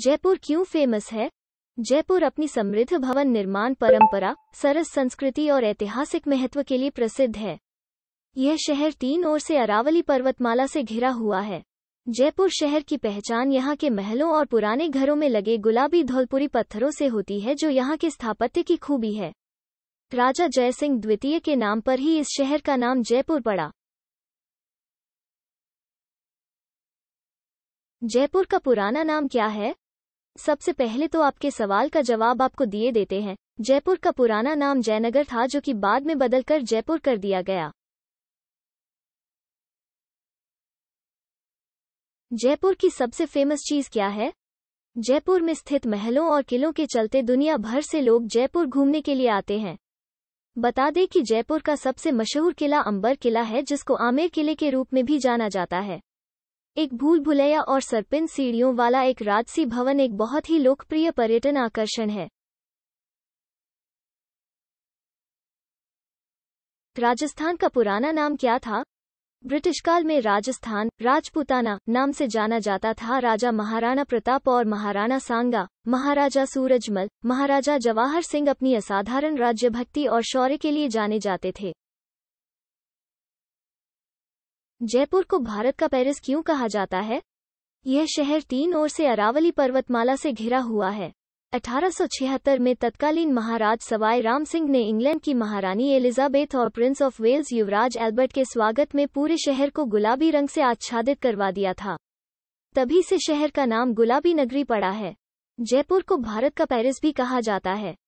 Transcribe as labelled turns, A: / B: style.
A: जयपुर क्यों फेमस है जयपुर अपनी
B: समृद्ध भवन निर्माण परंपरा सरस संस्कृति और ऐतिहासिक महत्व के लिए प्रसिद्ध है यह शहर तीन ओर से अरावली पर्वतमाला से घिरा हुआ है जयपुर शहर की पहचान यहाँ के महलों और पुराने घरों में लगे गुलाबी धौलपुरी पत्थरों से होती है जो यहाँ के स्थापत्य की खूबी है राजा जयसिंह द्वितीय के नाम पर ही इस
A: शहर का नाम जयपुर पड़ा
B: जयपुर का पुराना नाम क्या है सबसे पहले तो आपके सवाल का जवाब आपको दिए देते हैं जयपुर का पुराना नाम जयनगर था जो कि बाद में बदलकर जयपुर कर दिया गया जयपुर की सबसे फेमस चीज क्या है जयपुर में स्थित महलों और किलों के चलते दुनिया भर से लोग जयपुर घूमने के लिए आते हैं बता दें कि जयपुर का सबसे मशहूर किला अंबर किला है जिसको आमेर किले के रूप में भी जाना जाता है एक भूल भुलैया और सरपिन सीढ़ियों वाला एक राजसी भवन एक बहुत ही लोकप्रिय पर्यटन आकर्षण है राजस्थान का पुराना नाम क्या था ब्रिटिश काल में राजस्थान राजपुताना नाम से जाना जाता था राजा महाराणा प्रताप और महाराणा सांगा महाराजा सूरजमल महाराजा जवाहर सिंह अपनी असाधारण राज्य भक्ति और शौर्य के लिए जाने जाते थे
A: जयपुर को भारत का पेरिस क्यों कहा जाता है
B: यह शहर तीन ओर से अरावली पर्वतमाला से घिरा हुआ है 1876 में तत्कालीन महाराज सवाई राम सिंह ने इंग्लैंड की महारानी एलिजाबेथ और प्रिंस ऑफ वेल्स युवराज एल्बर्ट के स्वागत में पूरे शहर को गुलाबी रंग से आच्छादित करवा दिया था तभी से शहर का नाम गुलाबी नगरी पड़ा है जयपुर को भारत का पेरिस भी कहा
A: जाता है